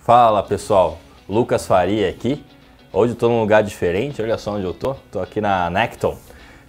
Fala pessoal, Lucas Faria aqui. Hoje estou num lugar diferente, olha só onde eu tô. Estou aqui na Necton.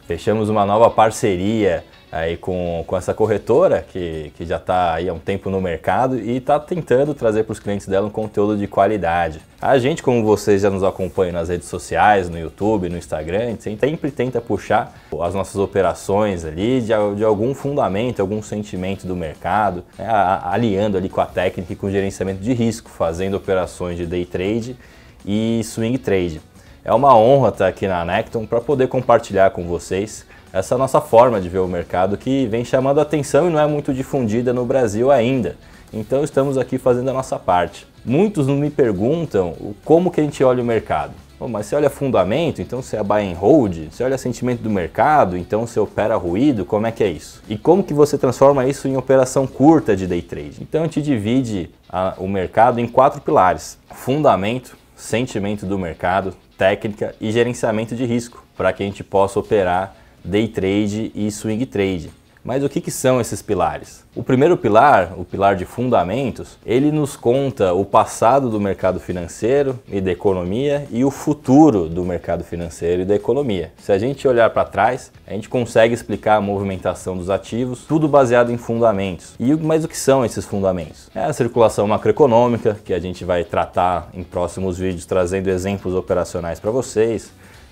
Fechamos uma nova parceria aí com, com essa corretora que, que já está aí há um tempo no mercado e está tentando trazer para os clientes dela um conteúdo de qualidade. A gente, como vocês já nos acompanham nas redes sociais, no YouTube, no Instagram, sempre tenta puxar as nossas operações ali de, de algum fundamento, algum sentimento do mercado, né, aliando ali com a técnica e com o gerenciamento de risco, fazendo operações de day trade e swing trade. É uma honra estar tá aqui na Necton para poder compartilhar com vocês essa é nossa forma de ver o mercado que vem chamando atenção e não é muito difundida no Brasil ainda. Então estamos aqui fazendo a nossa parte. Muitos me perguntam como que a gente olha o mercado. mas você olha fundamento, então você é buy and hold, você olha sentimento do mercado, então você opera ruído, como é que é isso? E como que você transforma isso em operação curta de day trade? Então a gente divide a, o mercado em quatro pilares: fundamento, sentimento do mercado, técnica e gerenciamento de risco, para que a gente possa operar day trade e swing trade. Mas o que, que, são esses pilares? O primeiro pilar, o pilar de fundamentos, ele nos conta o passado do mercado financeiro e da economia e o futuro do mercado financeiro e da economia. Se a gente olhar para trás, a gente consegue explicar a movimentação dos ativos, tudo baseado em fundamentos. E mas o que são esses fundamentos? É a circulação macroeconômica, que a gente vai tratar em próximos vídeos trazendo exemplos operacionais para vocês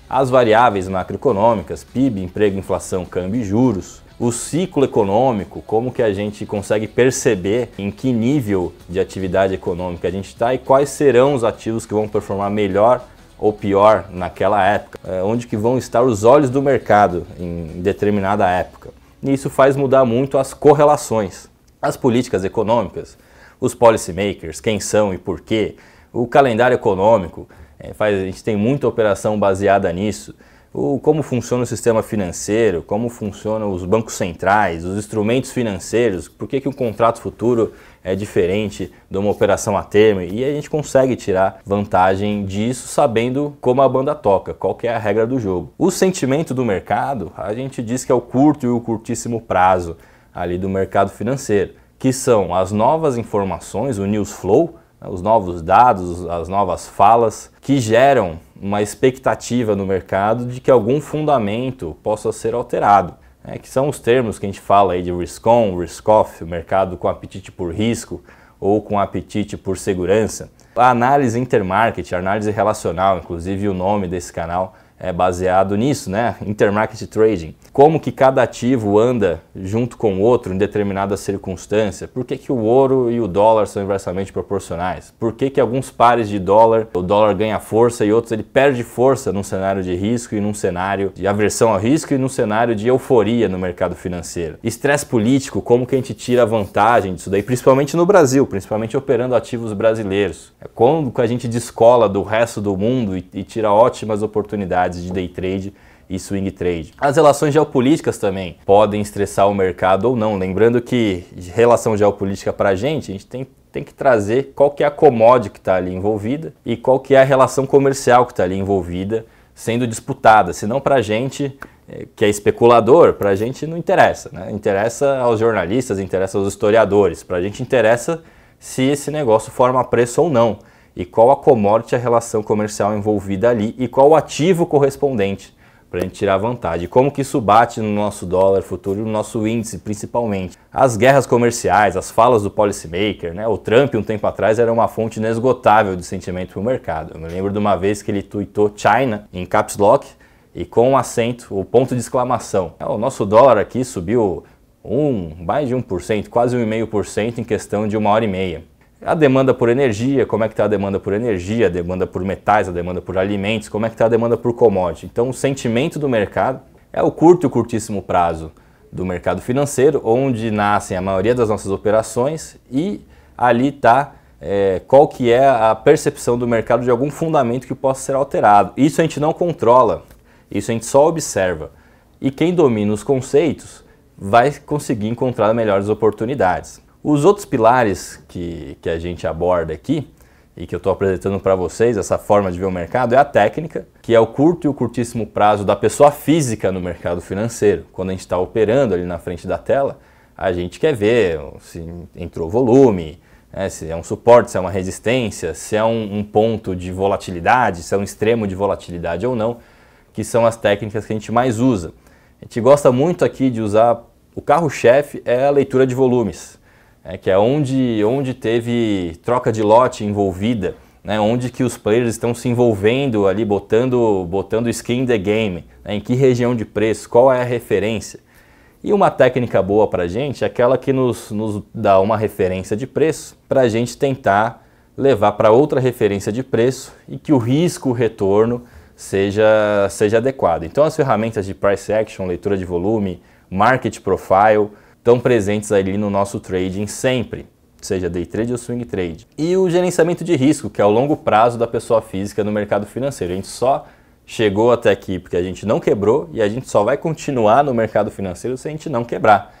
as variáveis macroeconômicas, PIB, emprego, inflação, câmbio e juros, o ciclo econômico, como que a gente consegue perceber em que nível de atividade econômica a gente está e quais serão os ativos que vão performar melhor ou pior naquela época, é, onde que vão estar os olhos do mercado em determinada época. E isso faz mudar muito as correlações, as políticas econômicas, os policymakers, quem são e por quê o calendário econômico, é, faz, a gente tem muita operação baseada nisso. O, como funciona o sistema financeiro, como funcionam os bancos centrais, os instrumentos financeiros, por que, que um contrato futuro é diferente de uma operação a termo e a gente consegue tirar vantagem disso sabendo como a banda toca, qual que é a regra do jogo. O sentimento do mercado, a gente diz que é o curto e o curtíssimo prazo ali do mercado financeiro, que são as novas informações, o news flow, né, os novos dados, as novas falas, que geram uma expectativa no mercado de que algum fundamento possa ser alterado. Né, que são os termos que a gente fala aí de risk-on, risk-off, o mercado com apetite por risco ou com apetite por segurança. A análise intermarket, a análise relacional, inclusive o nome desse canal, é baseado nisso, né? Intermarket trading. Como que cada ativo anda junto com o outro em determinada circunstância? Por que, que o ouro e o dólar são inversamente proporcionais? Por que, que alguns pares de dólar, o dólar ganha força e outros ele perde força num cenário de risco e num cenário de aversão ao risco e num cenário de euforia no mercado financeiro? Estresse político, como que a gente tira vantagem disso daí, principalmente no Brasil, principalmente operando ativos brasileiros? Como é que a gente descola do resto do mundo e, e tira ótimas oportunidades oportunidades de day trade e swing trade. As relações geopolíticas também podem estressar o mercado ou não. Lembrando que relação geopolítica para a gente, a gente tem, tem que trazer qual que é a commodity que está ali envolvida e qual que é a relação comercial que está ali envolvida sendo disputada. Senão para a gente, eh, que é especulador, para a gente não interessa. Né? Interessa aos jornalistas, interessa aos historiadores. Para a gente interessa se esse negócio forma preço ou não e qual a commodity, a relação comercial envolvida ali e qual o ativo correspondente para a gente tirar vantagem. Como que isso bate no nosso dólar futuro, no nosso índice principalmente. As guerras comerciais, as falas do policymaker, né? o Trump um tempo atrás era uma fonte inesgotável de sentimento para o mercado. Eu me lembro de uma vez que ele tweetou China em caps lock e com um acento, o ponto de exclamação. É, o nosso dólar aqui subiu um, mais de 1%, quase 1,5% em questão de uma hora e meia a demanda por energia, como é que está a demanda por energia, a demanda por metais, a demanda por alimentos, como é que está a demanda por commodity. Então o sentimento do mercado é o curto e curtíssimo prazo do mercado financeiro, onde nascem a maioria das nossas operações e ali está é, qual que é a percepção do mercado de algum fundamento que possa ser alterado. Isso a gente não controla, isso a gente só observa. E quem domina os conceitos vai conseguir encontrar melhores oportunidades. Os outros pilares que, que a gente aborda aqui e que eu estou apresentando para vocês, essa forma de ver o mercado, é a técnica, que é o curto e o curtíssimo prazo da pessoa física no mercado financeiro. Quando a gente está operando ali na frente da tela, a gente quer ver se entrou volume, né, se é um suporte, se é uma resistência, se é um, um ponto de volatilidade, se é um extremo de volatilidade ou não, que são as técnicas que a gente mais usa. A gente gosta muito aqui de usar, o carro-chefe é a leitura de volumes é, que é onde, onde teve troca de lote envolvida, né, onde que os players estão se envolvendo ali, botando, botando skin in the game, né, em que região de preço, qual é a referência. E uma técnica boa para a gente é aquela que nos, nos dá uma referência de preço para a gente tentar levar para outra referência de preço e que o risco, retorno seja, seja adequado. Então as ferramentas de price action, leitura de volume, market profile, estão presentes ali no nosso trading sempre, seja day trade ou swing trade. E o gerenciamento de risco, que é o longo prazo da pessoa física no mercado financeiro. A gente só chegou até aqui porque a gente não quebrou e a gente só vai continuar no mercado financeiro se a gente não quebrar.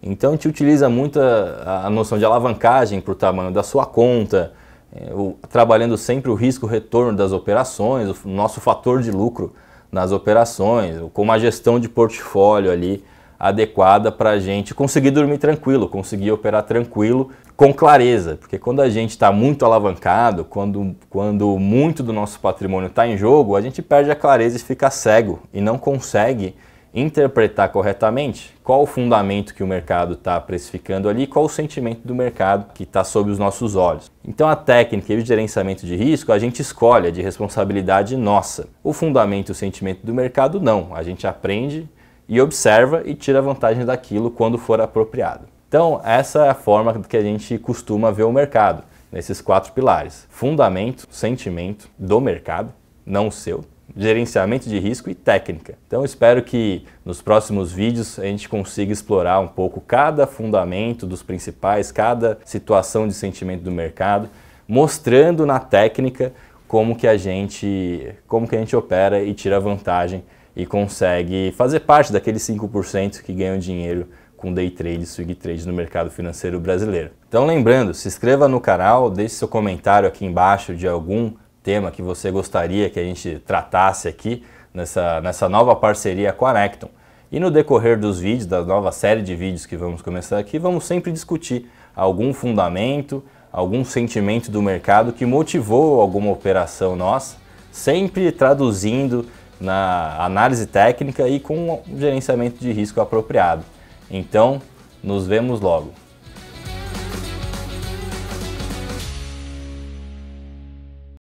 Então a gente utiliza muito a, a noção de alavancagem para o tamanho da sua conta, eh, o, trabalhando sempre o risco-retorno das operações, o nosso fator de lucro nas operações, com uma gestão de portfólio ali adequada para a gente conseguir dormir tranquilo, conseguir operar tranquilo, com clareza. Porque quando a gente está muito alavancado, quando, quando muito do nosso patrimônio está em jogo, a gente perde a clareza e fica cego e não consegue interpretar corretamente qual o fundamento que o mercado está precificando ali, qual o sentimento do mercado que está sob os nossos olhos. Então a técnica e o gerenciamento de risco a gente escolhe, é de responsabilidade nossa. O fundamento e o sentimento do mercado não, a gente aprende e observa e tira vantagem daquilo quando for apropriado. Então, essa é a forma que a gente costuma ver o mercado, nesses quatro pilares: fundamento, sentimento do mercado, não o seu, gerenciamento de risco e técnica. Então espero que nos próximos vídeos a gente consiga explorar um pouco cada fundamento dos principais, cada situação de sentimento do mercado, mostrando na técnica como que a gente, como que a gente opera e tira vantagem e consegue fazer parte daqueles 5% que ganham dinheiro com day trade, swing trade no mercado financeiro brasileiro. Então lembrando, se inscreva no canal, deixe seu comentário aqui embaixo de algum tema que você gostaria que a gente tratasse aqui nessa, nessa nova parceria com a Necton. E no decorrer dos vídeos, da nova série de vídeos que vamos começar aqui, vamos sempre discutir algum fundamento, algum sentimento do mercado que motivou alguma operação nossa, sempre traduzindo na análise técnica e com um gerenciamento de risco apropriado. Então, nos vemos logo.